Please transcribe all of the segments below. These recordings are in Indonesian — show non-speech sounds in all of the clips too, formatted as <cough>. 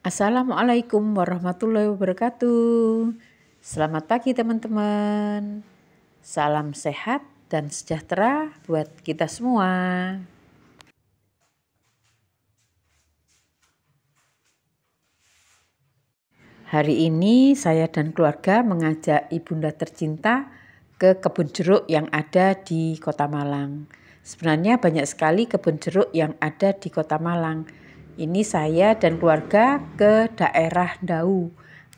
Assalamualaikum warahmatullahi wabarakatuh. Selamat pagi teman-teman. Salam sehat dan sejahtera buat kita semua. Hari ini saya dan keluarga mengajak ibunda tercinta ke kebun jeruk yang ada di Kota Malang. Sebenarnya banyak sekali kebun jeruk yang ada di Kota Malang ini saya dan keluarga ke daerah Dau,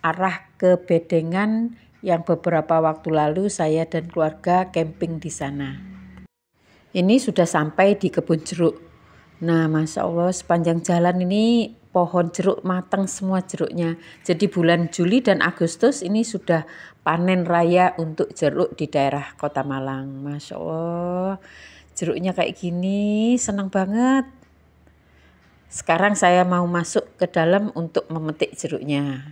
arah ke Bedengan yang beberapa waktu lalu saya dan keluarga camping di sana. Ini sudah sampai di kebun jeruk. Nah, Masya Allah sepanjang jalan ini pohon jeruk matang semua jeruknya. Jadi bulan Juli dan Agustus ini sudah panen raya untuk jeruk di daerah kota Malang. Masya Allah jeruknya kayak gini senang banget. Sekarang saya mau masuk ke dalam untuk memetik jeruknya.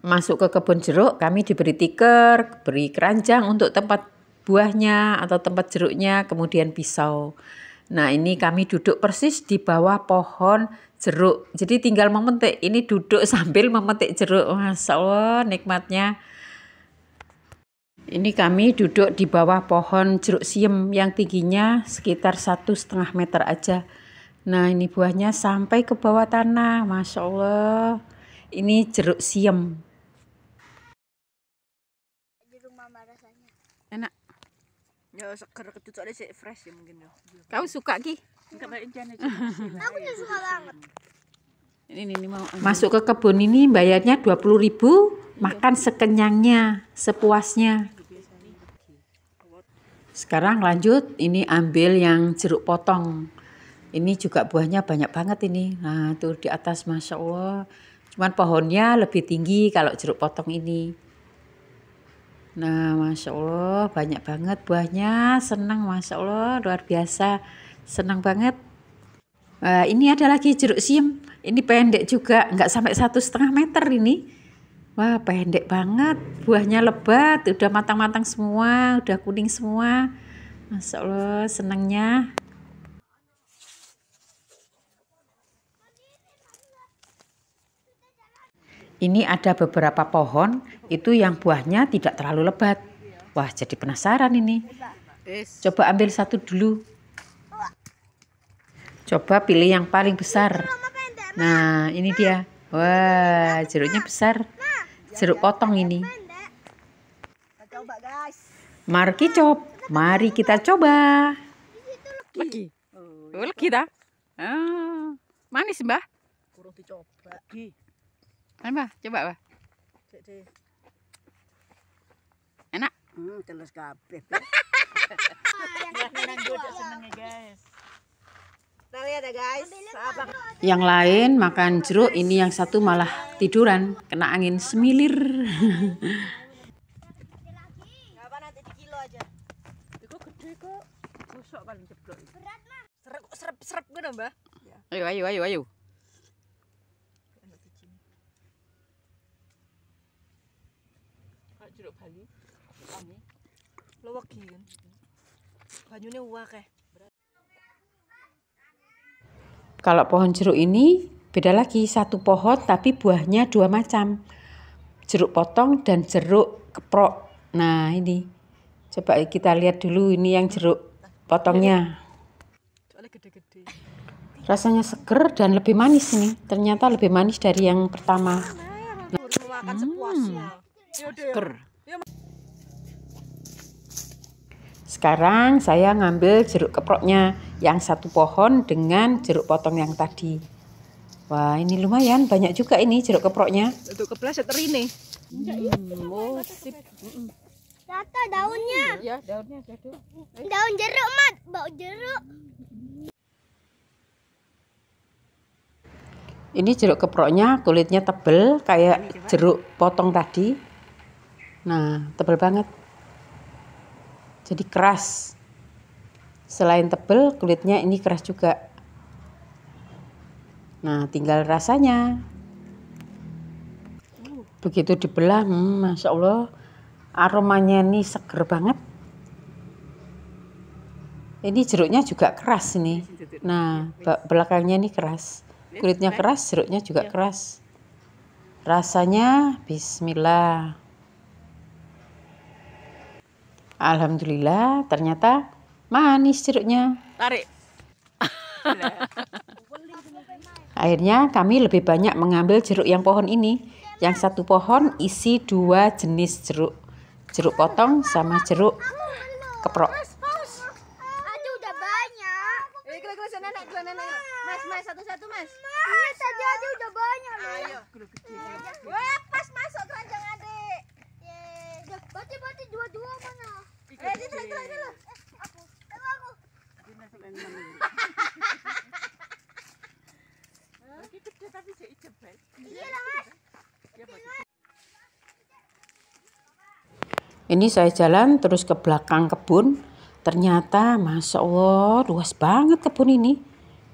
Masuk ke kebun jeruk, kami diberi tiker, beri keranjang untuk tempat buahnya atau tempat jeruknya, kemudian pisau. Nah ini kami duduk persis di bawah pohon jeruk. Jadi tinggal memetik. Ini duduk <laughs> sambil memetik jeruk. Masya Allah nikmatnya. Ini kami duduk di bawah pohon jeruk siem yang tingginya sekitar satu setengah meter aja. Nah, ini buahnya sampai ke bawah tanah. Masya Allah. Ini jeruk siam. Enak. Ya seger kecucok ada sih fresh ya mungkin ya. Kau suka Ki? Enggak balik <laughs> Aku suka banget. Ini, ini, ini mau masuk ke kebun ini bayarnya 20.000 iya. makan sekenyangnya, sepuasnya. Sekarang lanjut, ini ambil yang jeruk potong ini juga buahnya banyak banget ini nah tuh di atas masya allah cuman pohonnya lebih tinggi kalau jeruk potong ini nah masya allah banyak banget buahnya senang masya allah luar biasa senang banget Nah, ini ada lagi jeruk siam ini pendek juga nggak sampai satu setengah meter ini wah pendek banget buahnya lebat udah matang-matang semua udah kuning semua masya allah senangnya ini ada beberapa pohon itu yang buahnya tidak terlalu lebat. Wah, jadi penasaran ini. Coba ambil satu dulu. Coba pilih yang paling besar. Nah, ini dia. Wah, jeruknya besar. Jeruk potong ini. Mari kita coba. Mari kita coba. Lagi. Oh, lagi dah. Ah, manis, Mbah. Kurang dicoba. Apa? Coba, Pak. Enak? Hmm, telus kabeh. Yang lain makan jeruk, ini yang satu malah tiduran, kena angin semilir. Ayo, ayo, ayo, ayo. Kan. Eh. Kalau pohon jeruk ini beda lagi satu pohon tapi buahnya dua macam. Jeruk potong dan jeruk keprok. Nah, ini. Coba kita lihat dulu ini yang jeruk potongnya. Rasanya seger dan lebih manis ini Ternyata lebih manis dari yang pertama. Hmm. Seger. Sekarang saya ngambil jeruk keproknya yang satu pohon dengan jeruk potong yang tadi. Wah, ini lumayan banyak juga ini jeruk keproknya. Untuk kepleset ini. Hmm, oh, sip. daunnya. Iya, daunnya eh. Daun jeruk, Mat. Bau jeruk. Ini jeruk keproknya kulitnya tebel kayak jeruk potong tadi. Nah, tebel banget jadi keras selain tebel kulitnya ini keras juga nah tinggal rasanya begitu dibelah hmm, Masya Allah aromanya ini seger banget ini jeruknya juga keras ini nah belakangnya ini keras kulitnya keras jeruknya juga iya. keras rasanya bismillah Alhamdulillah ternyata manis jeruknya. Tarik. Akhirnya kami lebih banyak mengambil jeruk yang pohon ini. Yang satu pohon isi dua jenis jeruk. Jeruk potong sama jeruk keprok. Eh, mas, mas, satu-satu, mas. Mas, aja udah banyak. Ayo. Wah, pas masuk keranjang ada. Bati bati dua dua mana? Eh ini tengah tengah tengah. Aku tengah aku. Di nasi lain mana? kecil tapi saya cepet. Iya lah mas. Iya, ini saya jalan terus ke belakang kebun. Ternyata, masya Allah, luas banget kebun ini.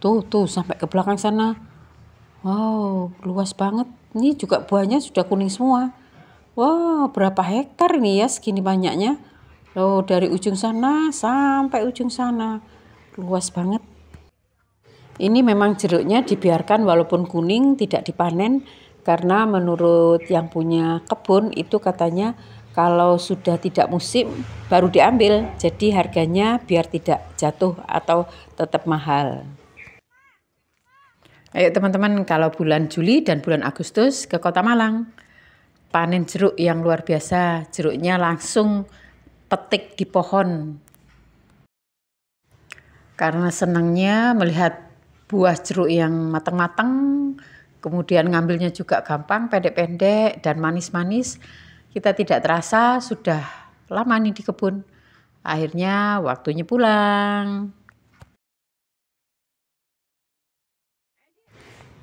Tuh, tuh, sampai ke belakang sana. Wow, luas banget. Ini juga buahnya sudah kuning semua wow, berapa hektar nih ya segini banyaknya? Loh, dari ujung sana sampai ujung sana. Luas banget. Ini memang jeruknya dibiarkan walaupun kuning tidak dipanen karena menurut yang punya kebun itu katanya kalau sudah tidak musim baru diambil. Jadi harganya biar tidak jatuh atau tetap mahal. Ayo teman-teman kalau bulan Juli dan bulan Agustus ke Kota Malang panen jeruk yang luar biasa. Jeruknya langsung petik di pohon. Karena senangnya melihat buah jeruk yang matang-matang, kemudian ngambilnya juga gampang, pendek-pendek dan manis-manis. Kita tidak terasa sudah lama nih di kebun. Akhirnya waktunya pulang.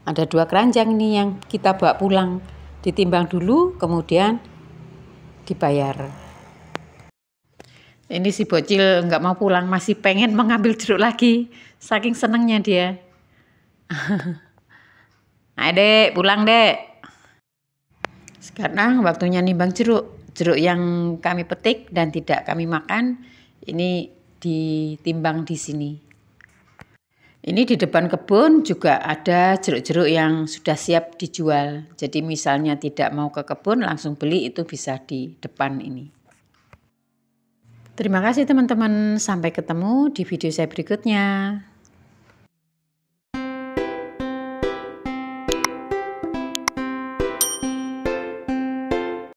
Ada dua keranjang nih yang kita bawa pulang ditimbang dulu kemudian dibayar ini si bocil nggak mau pulang masih pengen mengambil jeruk lagi saking senengnya dia adek <laughs> nah, pulang dek sekarang waktunya nimbang jeruk jeruk yang kami petik dan tidak kami makan ini ditimbang di sini ini di depan kebun juga ada jeruk-jeruk yang sudah siap dijual. Jadi misalnya tidak mau ke kebun langsung beli itu bisa di depan ini. Terima kasih teman-teman, sampai ketemu di video saya berikutnya.